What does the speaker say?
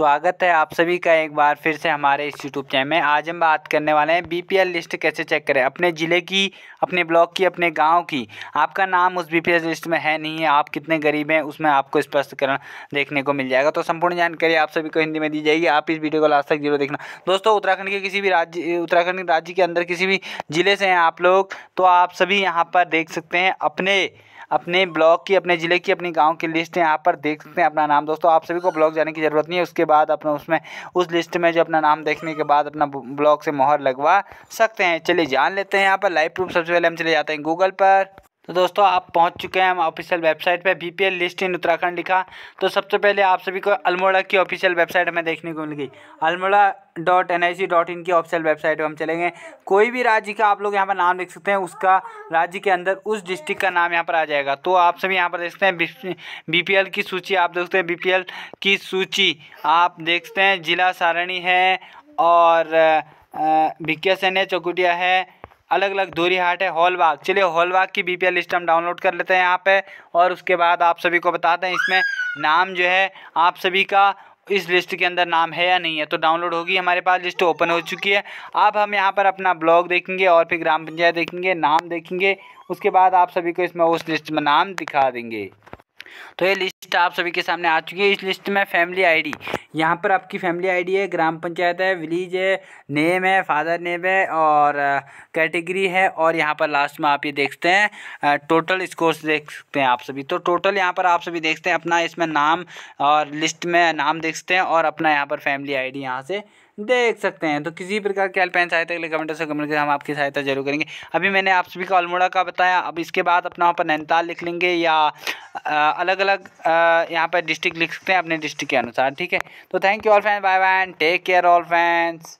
स्वागत है आप सभी का एक बार फिर से हमारे इस यूट्यूब चैनल में आज हम बात करने वाले हैं बीपीएल लिस्ट कैसे चेक करें अपने ज़िले की अपने ब्लॉक की अपने गांव की आपका नाम उस बीपीएल लिस्ट में है नहीं है आप कितने गरीब हैं उसमें आपको स्पष्टकरण देखने को मिल जाएगा तो संपूर्ण जानकारी आप सभी को हिंदी में दी जाएगी आप इस वीडियो को लास्ट तक जरूर देखना दोस्तों उत्तराखंड के किसी भी राज्य उत्तराखंड राज्य के अंदर किसी भी ज़िले से हैं आप लोग तो आप सभी यहाँ पर देख सकते हैं अपने अपने ब्लॉक की अपने ज़िले की अपने गाँव की लिस्ट यहाँ पर देख सकते हैं अपना नाम दोस्तों आप सभी को ब्लॉक जाने की ज़रूरत नहीं है उसके बाद अपना उसमें उस लिस्ट में जो अपना नाम देखने के बाद अपना ब्लॉक से मोहर लगवा सकते हैं चलिए जान लेते हैं यहाँ पर लाइव प्रूफ सबसे पहले हम चले जाते हैं गूगल पर तो दोस्तों आप पहुंच चुके हैं हम ऑफिशियल वेबसाइट पे बीपीएल लिस्ट इन उत्तराखंड लिखा तो सबसे पहले आप सभी को अल्मोड़ा की ऑफिशियल वेबसाइट हमें देखने को मिल गई Almora dot N I C dot in की ऑफिशियल वेबसाइट पर हम चलेंगे कोई भी राज्य का आप लोग यहाँ पर नाम देख सकते हैं उसका राज्य के अंदर उस डिस्ट्रिक्ट का नाम यहाँ पर आ जाएगा तो आप सभी यहाँ पर देख सकते हैं बी पी एल की सूची आप देख सकते हैं बी पी एल की सूची आप देख सकते हैं जिला सारणी है और विकास एन है चौकुटिया है अलग अलग दूरी हाट है हॉलबाग चलिए हॉलबाग की बीपीएल लिस्ट हम डाउनलोड कर लेते हैं यहाँ पे और उसके बाद आप सभी को बताते हैं इसमें नाम जो है आप सभी का इस लिस्ट के अंदर नाम है या नहीं है तो डाउनलोड होगी हमारे पास लिस्ट ओपन हो चुकी है अब हम यहाँ पर अपना ब्लॉग देखेंगे और फिर ग्राम पंचायत देखेंगे नाम देखेंगे उसके बाद आप सभी को इसमें उस लिस्ट में नाम दिखा देंगे तो ये लिस्ट आप सभी के सामने आ चुकी है इस लिस्ट में फैमिली आईडी यहाँ पर आपकी फैमिली आईडी है ग्राम पंचायत है विलेज है नेम है फादर नेम है और कैटेगरी है और यहाँ पर लास्ट में आप ये देखते हैं टोटल स्कोर्स देख सकते हैं आप सभी तो टोटल यहाँ पर आप सभी देखते हैं अपना इसमें नाम और लिस्ट में नाम देखते हैं और अपना यहाँ पर फैमिली आई डी यहाँ से देख सकते हैं तो किसी प्रकार की अल्पाइन सहायता के लिए कमेंट से कमेंट हम आपकी सहायता जरूर करेंगे अभी मैंने आप सभी का अल्मोड़ा का बताया अब इसके बाद अपना वहाँ पर नैनीताल लिख लेंगे या अलग अलग यहाँ पर डिस्ट्रिक्ट लिख सकते हैं अपने डिस्ट्रिक्ट के अनुसार ठीक है तो thank you all fan bye bye take care all fans